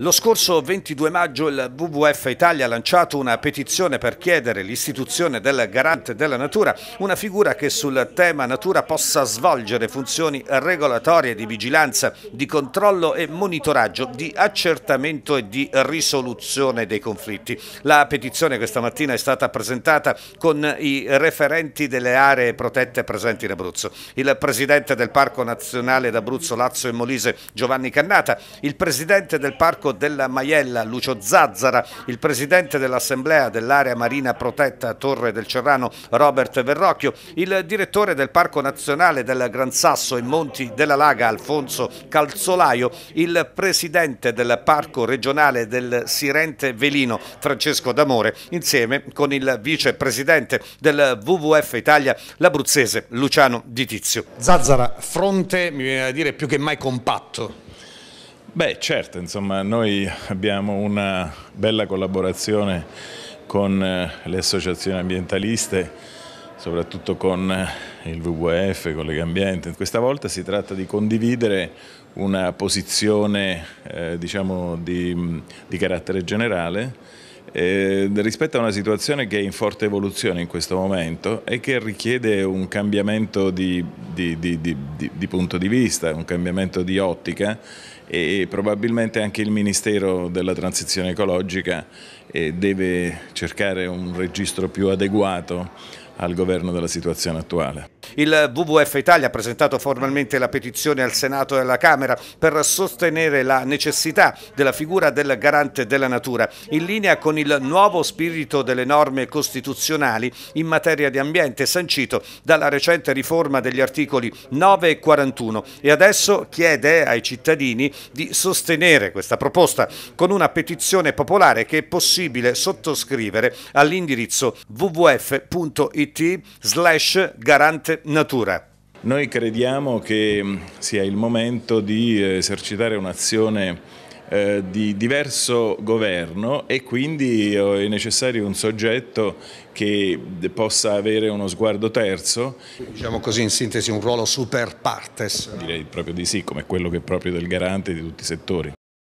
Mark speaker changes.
Speaker 1: Lo scorso 22 maggio il WWF Italia ha lanciato una petizione per chiedere l'istituzione del garante della natura, una figura che sul tema natura possa svolgere funzioni regolatorie di vigilanza, di controllo e monitoraggio, di accertamento e di risoluzione dei conflitti. La petizione questa mattina è stata presentata con i referenti delle aree protette presenti in Abruzzo, il presidente del Parco Nazionale d'Abruzzo, Lazio e Molise Giovanni Cannata, il presidente del Parco Francesco Della Maiella, Lucio Zazzara, il presidente dell'Assemblea dell'area marina protetta Torre del Cerrano Robert Verrocchio, il direttore del Parco Nazionale del Gran Sasso e Monti della Laga Alfonso Calzolaio, il presidente del Parco Regionale del Sirente Velino Francesco D'Amore, insieme con il vicepresidente del WWF Italia, l'abruzzese Luciano Di Tizio. Zazzara, fronte, mi viene a dire, più
Speaker 2: che mai compatto Beh certo, insomma noi abbiamo una bella collaborazione con eh, le associazioni ambientaliste, soprattutto con eh, il WWF, con Legambiente. Questa volta si tratta di condividere una posizione eh, diciamo di, di carattere generale eh, rispetto a una situazione che è in forte evoluzione in questo momento e che richiede un cambiamento di, di, di, di punto di vista, un cambiamento di ottica e probabilmente anche il Ministero della Transizione Ecologica eh, deve cercare un registro più adeguato al governo della situazione attuale.
Speaker 1: Il WWF Italia ha presentato formalmente la petizione al Senato e alla Camera per sostenere la necessità della figura del garante della natura, in linea con il nuovo spirito delle norme costituzionali in materia di ambiente sancito dalla recente riforma degli articoli 9 e 41 e adesso chiede ai cittadini di sostenere questa proposta con una petizione popolare che è possibile sottoscrivere all'indirizzo
Speaker 2: wwf.it it slash garante natura. Noi crediamo che mm, sia il momento di eh, esercitare un'azione eh, di diverso governo e quindi eh, è necessario un soggetto che possa avere uno sguardo terzo. Diciamo così in sintesi un ruolo super partes. Direi proprio di sì, come quello che è proprio del garante di tutti i settori.